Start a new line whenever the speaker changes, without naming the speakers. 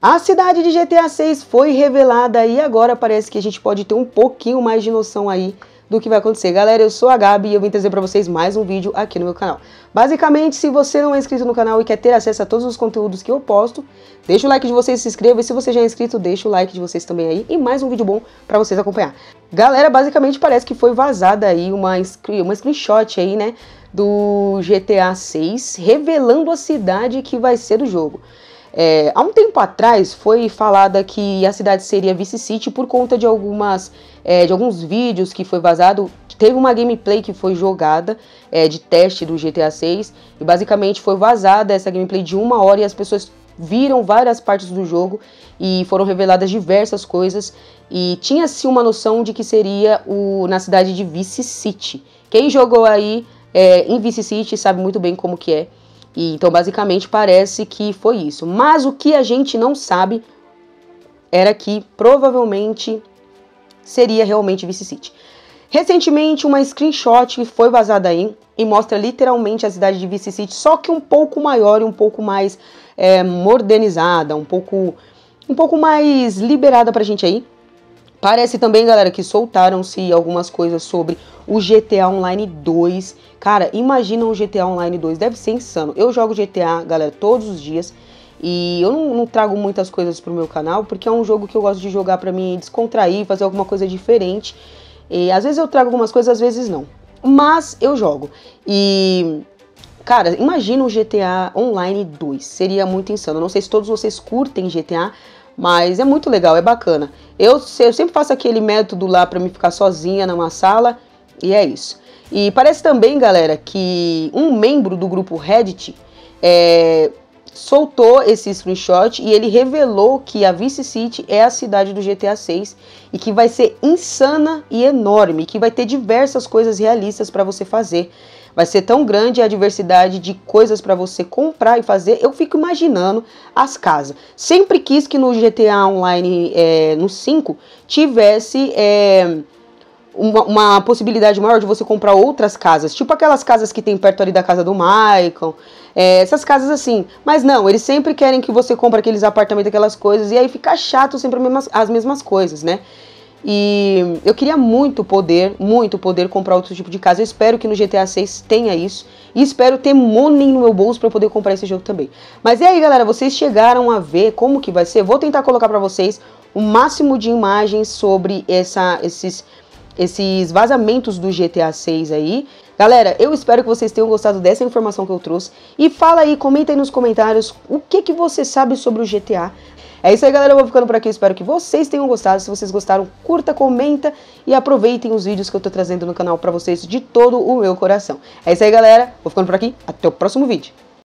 A cidade de GTA 6 foi revelada e agora parece que a gente pode ter um pouquinho mais de noção aí do que vai acontecer. Galera, eu sou a Gabi e eu vim trazer para vocês mais um vídeo aqui no meu canal. Basicamente, se você não é inscrito no canal e quer ter acesso a todos os conteúdos que eu posto, deixa o like de vocês, se inscreva e se você já é inscrito, deixa o like de vocês também aí e mais um vídeo bom para vocês acompanhar. Galera, basicamente parece que foi vazada aí uma, uma screenshot aí, né, do GTA 6, revelando a cidade que vai ser do jogo. É, há um tempo atrás foi falada que a cidade seria vice-city por conta de algumas é, de alguns vídeos que foi vazado. Teve uma gameplay que foi jogada é, de teste do GTA 6 e basicamente foi vazada essa gameplay de uma hora e as pessoas viram várias partes do jogo e foram reveladas diversas coisas e tinha-se uma noção de que seria o, na cidade de Vice City. Quem jogou aí é, em Vice City sabe muito bem como que é. E, então, basicamente, parece que foi isso. Mas o que a gente não sabe era que provavelmente seria realmente Vice City. Recentemente, uma screenshot foi vazada aí e mostra literalmente a cidade de Vice City, só que um pouco maior e um pouco mais é, modernizada, um pouco, um pouco mais liberada pra gente aí. Parece também, galera, que soltaram-se algumas coisas sobre o GTA Online 2. Cara, imagina o GTA Online 2, deve ser insano. Eu jogo GTA, galera, todos os dias. E eu não, não, trago muitas coisas pro meu canal, porque é um jogo que eu gosto de jogar para me descontrair, fazer alguma coisa diferente. E às vezes eu trago algumas coisas, às vezes não. Mas eu jogo. E cara, imagina o GTA Online 2. Seria muito insano. Eu não sei se todos vocês curtem GTA, mas é muito legal, é bacana. Eu, eu sempre faço aquele método lá para me ficar sozinha numa sala e é isso. E parece também, galera, que um membro do grupo Reddit é, soltou esse screenshot e ele revelou que a Vice City é a cidade do GTA 6 e que vai ser insana e enorme, que vai ter diversas coisas realistas para você fazer. Vai ser tão grande a diversidade de coisas para você comprar e fazer. Eu fico imaginando as casas. Sempre quis que no GTA Online, é, no 5, tivesse. É, uma, uma, possibilidade maior de você comprar outras casas, tipo aquelas casas que tem perto ali da casa do Michael, é, essas casas assim. Mas não, eles sempre querem que você compre aqueles apartamentos, aquelas coisas, e aí fica chato sempre as mesmas, as mesmas coisas, né? E eu queria muito poder, muito poder comprar outro tipo de casa. Eu espero que no GTA 6 tenha isso. E espero ter money no meu bolso para poder comprar esse jogo também. Mas e aí, galera, vocês chegaram a ver como que vai ser? Vou tentar colocar para vocês o máximo de imagens sobre essa, esses, esses vazamentos do GTA 6 aí. Galera, eu espero que vocês tenham gostado dessa informação que eu trouxe. E fala aí, comenta aí nos comentários o que, que você sabe sobre o GTA. É isso aí, galera. Eu vou ficando por aqui. Espero que vocês tenham gostado. Se vocês gostaram, curta, comenta e aproveitem os vídeos que eu tô trazendo no canal pra vocês de todo o meu coração. É isso aí, galera. Vou ficando por aqui. Até o próximo vídeo.